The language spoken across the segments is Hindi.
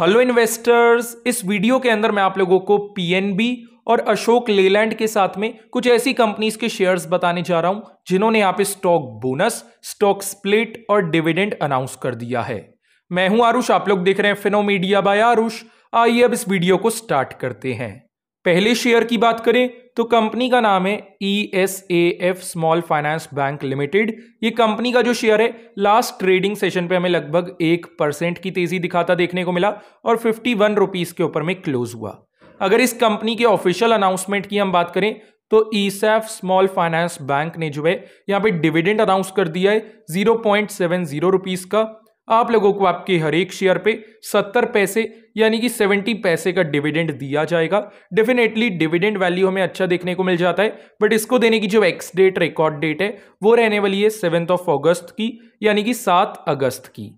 हेलो इन्वेस्टर्स इस वीडियो के अंदर मैं आप लोगों को पीएनबी और अशोक लेलैंड के साथ में कुछ ऐसी कंपनीज के शेयर्स बताने जा रहा हूं जिन्होंने यहाँ पे स्टॉक बोनस स्टॉक स्प्लिट और डिविडेंड अनाउंस कर दिया है मैं हूं आरुष आप लोग देख रहे हैं फिनो मीडिया बाय आरुष आइए अब इस वीडियो को स्टार्ट करते हैं पहले शेयर की बात करें तो कंपनी का नाम है E S A F small finance bank limited ये कंपनी का जो शेयर है लास्ट ट्रेडिंग सेशन पे हमें लगभग एक परसेंट की तेजी दिखाता देखने को मिला और फिफ्टी वन रुपीज के ऊपर में क्लोज हुआ अगर इस कंपनी के ऑफिशियल अनाउंसमेंट की हम बात करें तो ईसैफ स्मॉल फाइनेंस बैंक ने जो है यहाँ पे डिविडेंड अनाउंस कर दिया है zero point seven zero rupees का आप लोगों को आपके हर एक शेयर पे सत्तर पैसे यानी कि सेवेंटी पैसे का डिविडेंड दिया जाएगा डेफिनेटली डिविडेंड वैल्यू हमें अच्छा देखने को मिल जाता है बट इसको देने की जो एक्स डेट रिकॉर्ड डेट है वो रहने वाली है सेवेंथ ऑफ अगस्त की यानी कि सात अगस्त की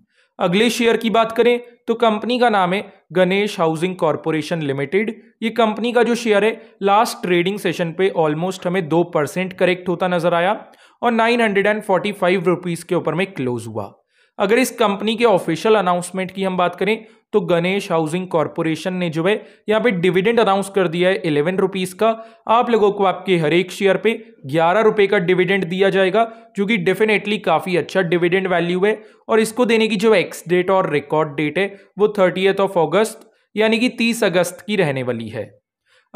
अगले शेयर की बात करें तो कंपनी का नाम है गणेश हाउसिंग कॉरपोरेशन लिमिटेड ये कंपनी का जो शेयर है लास्ट ट्रेडिंग सेशन पे ऑलमोस्ट हमें दो परसेंट करेक्ट होता नजर आया और nine hundred and forty five rupees के ऊपर में क्लोज हुआ अगर इस कंपनी के ऑफिशियल अनाउंसमेंट की हम बात करें तो गणेश हाउसिंग कॉरपोरेशन ने जो है यहाँ पे डिविडेंड अनाउंस कर दिया है इलेवन रुपीज़ का आप लोगों को आपके हर एक शेयर पे ग्यारह रुपए का डिविडेंड दिया जाएगा जो कि डेफिनेटली काफ़ी अच्छा डिविडेंड वैल्यू है और इसको देने की जो एक्स डेट और रिकॉर्ड डेट है वो थर्टीएथ ऑफ ऑगस्ट यानी कि तीस अगस्त की रहने वाली है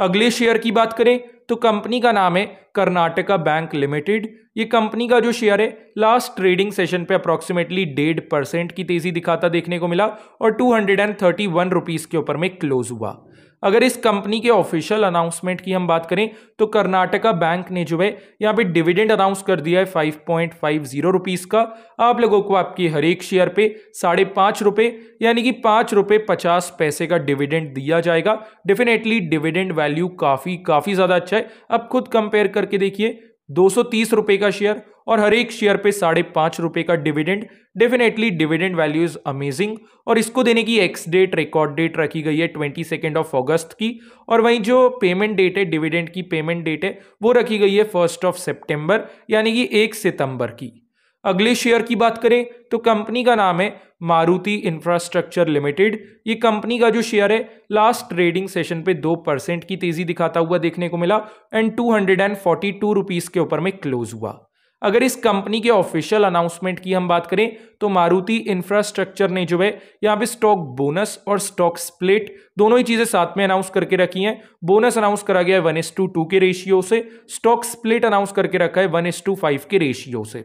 अगले शेयर की बात करें तो कंपनी का नाम है कर्नाटका बैंक लिमिटेड ये कंपनी का जो शेयर है लास्ट ट्रेडिंग सेशन पे अप्रॉक्सीमेटली डेढ़ परसेंट की तेजी दिखाता देखने को मिला और two hundred and thirty one rupees के ऊपर में क्लोज हुआ अगर इस कंपनी के ऑफिशियल अनाउंसमेंट की हम बात करें तो कर्नाटका बैंक ने जो है यहाँ पे डिविडेंड अनाउंस कर दिया है five point five zero rupees का आप लोगों को आपके हर एक शेयर पे साढ़े पाँच रुपये यानी कि पाँच रुपये पचास पैसे का डिविडेंड दिया जाएगा डेफिनेटली डिविडेंड वैल्यू काफ़ी काफ़ी ज़्यादा अच्छा है अब खुद कंपेयर करके देखिए दो रुपए का शेयर और हर एक शेयर पे साढ़े पाँच रुपये का dividend definitely dividend value is amazing और इसको देने की एक्स डेट रिकॉर्ड डेट रखी गई है ट्वेंटी सेकेंड ऑफ अगस्त की और वहीं जो पेमेंट डेट है डिविडेंड की पेमेंट डेट है वो रखी गई है फर्स्ट ऑफ सेप्टेंबर यानी कि एक सितंबर की अगले शेयर की बात करें तो कंपनी का नाम है मारुति इंफ्रास्ट्रक्चर लिमिटेड ये कंपनी का जो शेयर है लास्ट ट्रेडिंग सेशन पे दो परसेंट की तेजी दिखाता हुआ देखने को मिला and two hundred and forty two rupees के ऊपर में क्लोज हुआ अगर इस कंपनी के ऑफिशियल अनाउंसमेंट की हम बात करें तो मारुति इंफ्रास्ट्रक्चर ने जो है यहाँ पे स्टॉक बोनस और स्टॉक स्प्लिट दोनों ही चीज़ें साथ में अनाउंस करके रखी हैं बोनस अनाउंस करा गया है वन एस टू टू के रेशियो से स्टॉक स्प्लिट अनाउंस करके रखा है वन एस टू फाइव के रेशियो से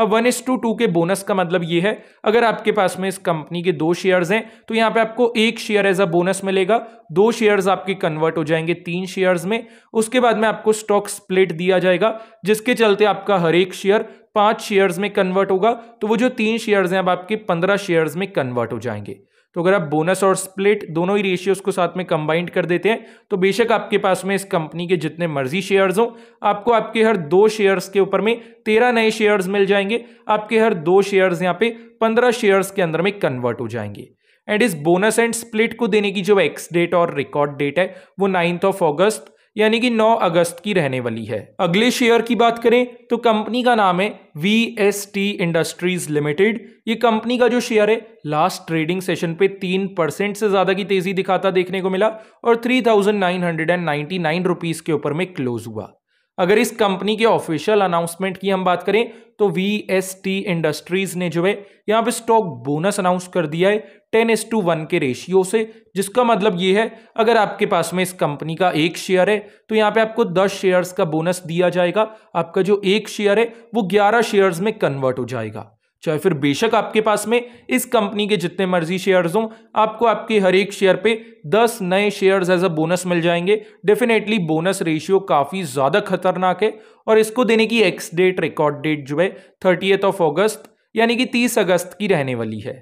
अब वन इज टू टू के बोनस का मतलब ये है अगर आपके पास में इस कंपनी के दो शेयर्स हैं तो यहाँ पे आपको एक शेयर एज अ बोनस मिलेगा दो शेयर्स आपके कन्वर्ट हो जाएंगे तीन शेयर्स में उसके बाद में आपको स्टॉक स्प्लिट दिया जाएगा जिसके चलते आपका हर एक शेयर पांच शेयर्स में कन्वर्ट होगा तो वो जो तीन शेयर्स हैं अब आपके पंद्रह शेयर्स में कन्वर्ट हो जाएंगे तो अगर आप बोनस और स्प्लिट दोनों ही रेशियोज को साथ में कंबाइंड कर देते हैं तो बेशक आपके पास में इस कंपनी के जितने मर्जी शेयर्स हों आपको आपके हर दो शेयर्स के ऊपर में तेरह नए शेयर्स मिल जाएंगे आपके हर दो शेयर्स यहाँ पे पंद्रह शेयर्स के अंदर में कन्वर्ट हो जाएंगे एंड इस बोनस एंड स्प्लिट को देने की जो एक्स डेट और रिकॉर्ड डेट है वो नाइन्थ ऑफ ऑगस्ट यानी कि 9 अगस्त की रहने वाली है अगले शेयर की बात करें तो कंपनी का नाम है V S T Industries Limited ये कंपनी का जो शेयर है लास्ट ट्रेडिंग सेशन पे तीन परसेंट से ज़्यादा की तेज़ी दिखाता देखने को मिला और three thousand nine hundred and ninety nine rupees के ऊपर में क्लोज हुआ अगर इस कंपनी के ऑफिशियल अनाउंसमेंट की हम बात करें तो वी एस टी इंडस्ट्रीज ने जो है यहाँ पे स्टॉक बोनस अनाउंस कर दिया है टेन एस टू वन के रेशियो से जिसका मतलब ये है अगर आपके पास में इस कंपनी का एक शेयर है तो यहाँ पे आपको दस शेयर्स का बोनस दिया जाएगा आपका जो एक शेयर है वो ग्यारह शेयर्स में कन्वर्ट हो जाएगा चाहे फिर बेशक आपके पास में इस कंपनी के जितने मर्जी शेयर्स हों आपको आपके हर एक शेयर पे 10 नए शेयर्स एज अ बोनस मिल जाएंगे डेफिनेटली बोनस रेशियो काफ़ी ज़्यादा खतरनाक है और इसको देने की एक्स डेट रिकॉर्ड डेट जो है थर्टीएथ ऑफ अगस्त यानी कि तीस अगस्त की रहने वाली है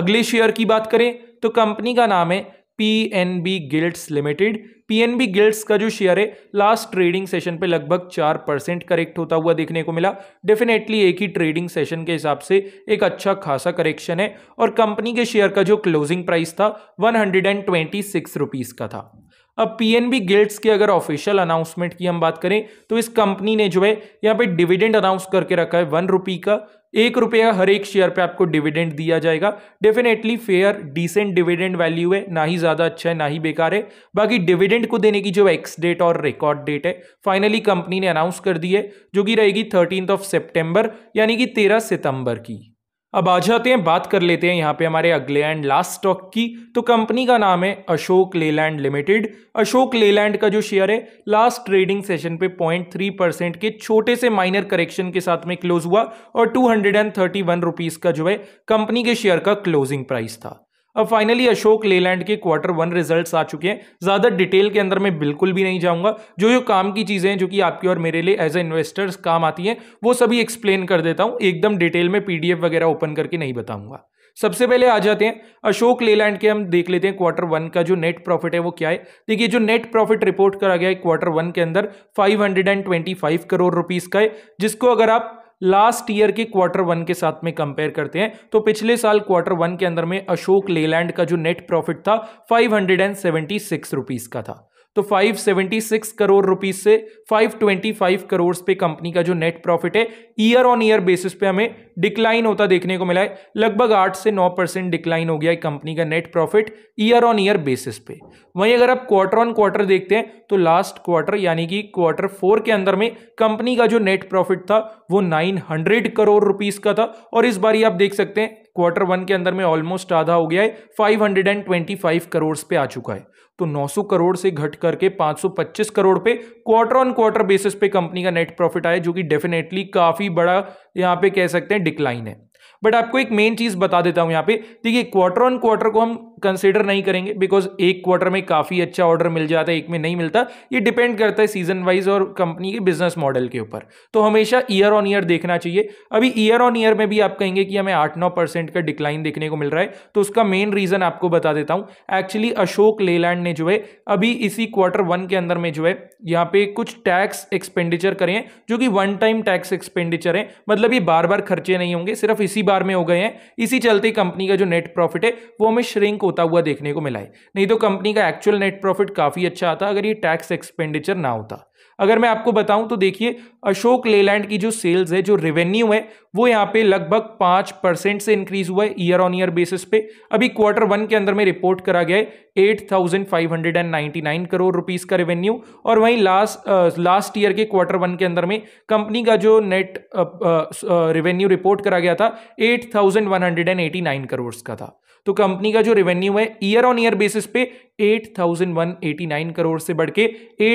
अगले शेयर की बात करें तो कंपनी का नाम है PNB Gilts Limited PNB Gilts का जो शेयर है लास्ट ट्रेडिंग सेशन पे लगभग चार परसेंट करेक्ट होता हुआ देखने को मिला डेफिनेटली एक ही ट्रेडिंग सेशन के हिसाब से एक अच्छा खासा करेक्शन है और कंपनी के शेयर का जो क्लोजिंग प्राइस था one hundred and twenty six rupees का था अब पीएनबी गिल्ड्स के अगर ऑफिशियल अनाउंसमेंट की हम बात करें तो इस कंपनी ने जो है यहाँ पे डिविडेंड अनाउंस करके रखा है वन रुपी का एक रुपया हर एक शेयर पे आपको डिविडेंड दिया जाएगा definitely fair decent dividend value है ना ही ज़्यादा अच्छा है ना ही बेकार है बाकी डिविडेंड को देने की जो एक्स डेट और रिकॉर्ड डेट है फाइनली कंपनी ने अनाउंस कर दी है जो कि रहेगी थर्टीन ऑफ सेप्टेम्बर यानी कि तेरह सितंबर की अब आ जाते हैं बात कर लेते हैं यहाँ पे हमारे अगले एंड लास्ट स्टॉक की तो कंपनी का नाम है Ashok Leyland Limited Ashok Leyland का जो शेयर है लास्ट ट्रेडिंग सेशन पे 0.3 परसेंट के छोटे से माइनर करेक्शन के साथ में क्लोज हुआ और टू हंड्रेड का जो है कंपनी के शेयर का क्लोजिंग प्राइस था अब फाइनली अशोक लेलैंड के क्वार्टर वन रिजल्ट्स आ चुके हैं ज़्यादा डिटेल के अंदर मैं बिल्कुल भी नहीं जाऊंगा जो जो काम की चीज़ें हैं जो कि आपके और मेरे लिए एज ए इन्वेस्टर्स काम आती हैं वो सभी एक्सप्लेन कर देता हूं एकदम डिटेल में पीडीएफ वगैरह ओपन करके नहीं बताऊंगा सबसे पहले आ जाते हैं अशोक लेलैंड के हम देख लेते हैं क्वार्टर वन का जो नेट प्रॉफिट है वो क्या है देखिए जो नेट प्रॉफिट रिपोर्ट करा गया है क्वार्टर वन के अंदर 525 करोड़ रुपीस का है जिसको अगर आप लास्ट ईयर के क्वार्टर वन के साथ में कंपेयर करते हैं तो पिछले साल क्वार्टर वन के अंदर में अशोक लेलैंड का जो नेट प्रॉफिट था five hundred and seventy six rupees का था तो 576 करोड़ रुपीज से 525 करोड़ पे कंपनी का जो नेट प्रॉफिट है ईयर ऑन ईयर बेसिस पे हमें डिक्लाइन होता देखने को मिला है लगभग 8 से 9 परसेंट डिक्लाइन हो गया है कंपनी का net profit year on year basis पे वहीं अगर आप क्वार्टर ऑन क्वार्टर देखते हैं तो लास्ट क्वार्टर यानी कि क्वार्टर फोर के अंदर में कंपनी का जो नेट प्रॉफिट था वो 900 करोड़ रुपीज का था और इस बार आप देख सकते हैं क्वार्टर वन के अंदर में ऑलमोस्ट आधा हो गया है 525 करोड़ पे आ चुका है तो 900 करोड़ से घट करके 525 करोड़ पे क्वार्टर ऑन क्वार्टर बेसिस पे कंपनी का नेट प्रॉफिट आया जो कि डेफिनेटली काफ़ी बड़ा यहाँ पे कह सकते हैं डिक्लाइन है बट आपको एक मेन चीज़ बता देता हूं यहाँ पे देखिए क्वार्टर ऑन क्वार्टर को हम कंसिडर नहीं करेंगे बिकॉज एक क्वार्टर में काफ़ी अच्छा ऑर्डर मिल जाता है एक में नहीं मिलता ये डिपेंड करता है सीजन वाइज और कंपनी के बिजनेस मॉडल के ऊपर तो हमेशा ईयर ऑन ईयर देखना चाहिए अभी ईयर ऑन ईयर में भी आप कहेंगे कि हमें आठ नौ परसेंट का डिक्लाइन देखने को मिल रहा है तो उसका मेन रीज़न आपको बता देता हूँ एक्चुअली अशोक लेलैंड ने जो है अभी इसी क्वार्टर वन के अंदर में जो है यहाँ पे कुछ टैक्स एक्सपेंडिचर करें जो कि वन टाइम टैक्स एक्सपेंडिचर है मतलब ये बार बार खर्चे नहीं होंगे सिर्फ इसी बार में हो गए हैं इसी चलते कंपनी का जो नेट प्रॉफिट है वो हमें श्रिंक होता हुआ देखने को मिला है नहीं तो कंपनी का एक्चुअल नेट प्रॉफिट काफ़ी अच्छा आता अगर ये टैक्स एक्सपेंडिचर ना होता अगर मैं आपको बताऊं तो देखिए अशोक लेलैंड की जो सेल्स है जो रेवेन्यू है वो यहाँ पे लगभग पाँच परसेंट से इंक्रीज हुआ है ईयर ऑन ईयर बेसिस पे अभी क्वार्टर वन के अंदर में रिपोर्ट करा गया है eight thousand five hundred and ninety nine crore rupees का रेवेन्यू और वहीं लास्ट लास्ट ईयर के क्वार्टर वन के अंदर में कंपनी का जो नेट रेवेन्यू रिपोर्ट करा गया था eight thousand one hundred and eighty nine crore का था तो कंपनी का जो रेवेन्यू है ईयर ऑन ईयर बेसिस पे 8,189 करोड़ से बढ़ के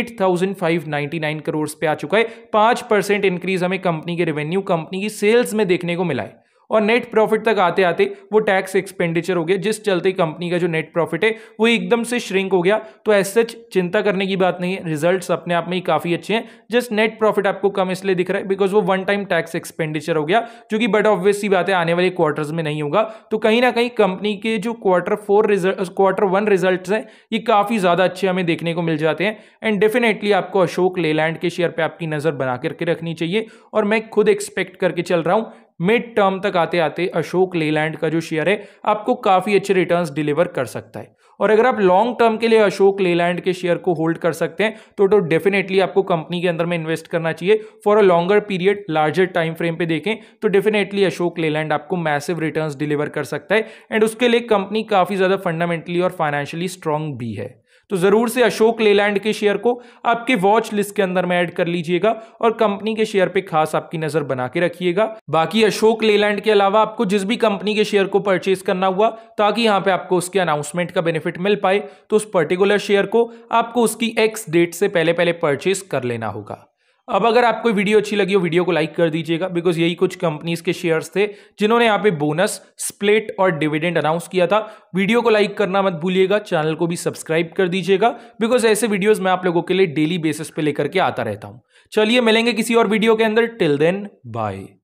8,599 करोड़ पे आ चुका है पांच परसेंट इंक्रीज हमें कंपनी के रेवेन्यू कंपनी की सेल्स में देखने को मिला है और नेट प्रॉफिट तक आते आते वो टैक्स एक्सपेंडिचर हो गया जिस चलते कंपनी का जो नेट प्रॉफिट है वो एकदम से श्रिंक हो गया तो ऐसे सच चिंता करने की बात नहीं है रिजल्ट्स अपने आप में ही काफ़ी अच्छे हैं जस्ट नेट प्रॉफिट आपको कम इसलिए दिख रहा है बिकॉज वो वन टाइम टैक्स एक्सपेंडिचर हो गया जो कि बट ऑब्वियस सी बात है आने वाले क्वार्टर्स में नहीं होगा तो कहीं ना कहीं कंपनी के जो quarter four result quarter one result हैं ये काफ़ी ज़्यादा अच्छे हमें देखने को मिल जाते हैं एंड डेफिनेटली आपको अशोक लेलैंड के शेयर पर आपकी नज़र बना करके रखनी चाहिए और मैं खुद एक्सपेक्ट करके चल रहा हूँ मिड टर्म तक आते आते अशोक लेलैंड का जो शेयर है आपको काफ़ी अच्छे रिटर्न्स डिलीवर कर सकता है और अगर आप लॉन्ग टर्म के लिए अशोक लेलैंड के शेयर को होल्ड कर सकते हैं तो तो डेफिनेटली आपको कंपनी के अंदर में इन्वेस्ट करना चाहिए for a longer period larger time frame पे देखें तो डेफिनेटली अशोक लेलैंड आपको मैसिव रिटर्न्स डिलीवर कर सकता है एंड उसके लिए कंपनी काफ़ी ज़्यादा फंडामेंटली और फाइनेंशियली स्ट्रांग भी है तो ज़रूर से अशोक लेलैंड के शेयर को आपके वॉच लिस्ट के अंदर में ऐड कर लीजिएगा और कंपनी के शेयर पे खास आपकी नज़र बना के रखिएगा बाकी अशोक लेलैंड के अलावा आपको जिस भी कंपनी के शेयर को परचेज करना हुआ ताकि यहां पे आपको उसके अनाउंसमेंट का बेनिफिट मिल पाए तो उस पर्टिकुलर शेयर को आपको उसकी एक्स डेट से पहले पहले परचेज कर लेना होगा अब अगर आपको वीडियो अच्छी लगी हो वीडियो को लाइक कर दीजिएगा बिकॉज यही कुछ कंपनीज के शेयर्स थे जिन्होंने यहाँ पे बोनस स्प्लिट और डिविडेंड अनाउंस किया था वीडियो को लाइक करना मत भूलिएगा चैनल को भी सब्सक्राइब कर दीजिएगा बिकॉज ऐसे वीडियोस मैं आप लोगों के लिए डेली बेसिस पे लेकर के आता रहता हूँ चलिए मिलेंगे किसी और वीडियो के अंदर टिल देन बाय